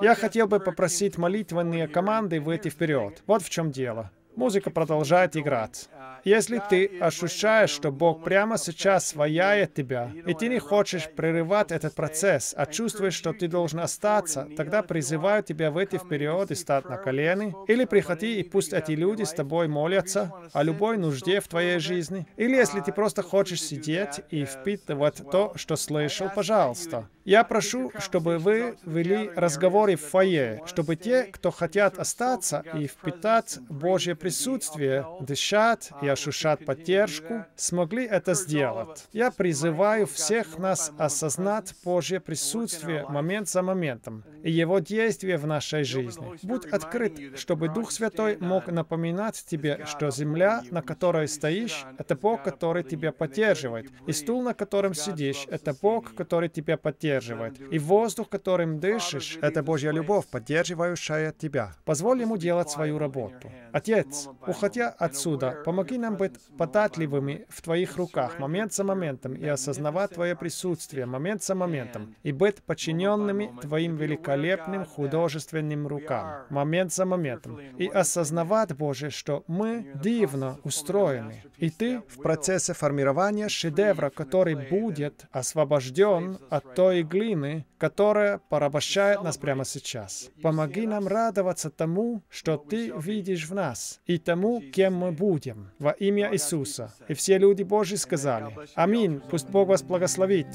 Я хотел бы попросить молитвенные команды выйти вперед. Вот в чем дело музыка продолжает играть. Если ты ощущаешь, что Бог прямо сейчас свояет тебя, и ты не хочешь прерывать этот процесс, а чувствуешь, что ты должен остаться, тогда призываю тебя выйти вперед и стать на колени, или приходи и пусть эти люди с тобой молятся о любой нужде в твоей жизни, или если ты просто хочешь сидеть и впитывать то, что слышал, пожалуйста. Я прошу, чтобы вы вели разговоры в фойе, чтобы те, кто хотят остаться и впитать Божье присутствие, дышат и ощущать поддержку, смогли это сделать. Я призываю всех нас осознать Божье присутствие момент за моментом и его действие в нашей жизни. Будь открыт, чтобы Дух Святой мог напоминать тебе, что земля, на которой стоишь, это Бог, который тебя поддерживает, и стул, на котором сидишь, это Бог, который тебя поддерживает, и воздух, которым дышишь, это Божья любовь, поддерживающая тебя. Позволь ему делать свою работу. Отец, Отец, уходя отсюда, помоги нам быть податливыми в Твоих руках момент за моментом и осознавать Твое присутствие момент за моментом и быть подчиненными Твоим великолепным художественным рукам момент за моментом и осознавать, Боже, что мы дивно устроены, и Ты в процессе формирования шедевра, который будет освобожден от той глины, которая порабощает нас прямо сейчас. Помоги нам радоваться тому, что Ты видишь в нас, и тому, кем мы будем, во имя Иисуса. И все люди Божьи сказали, «Аминь, пусть Бог вас благословит».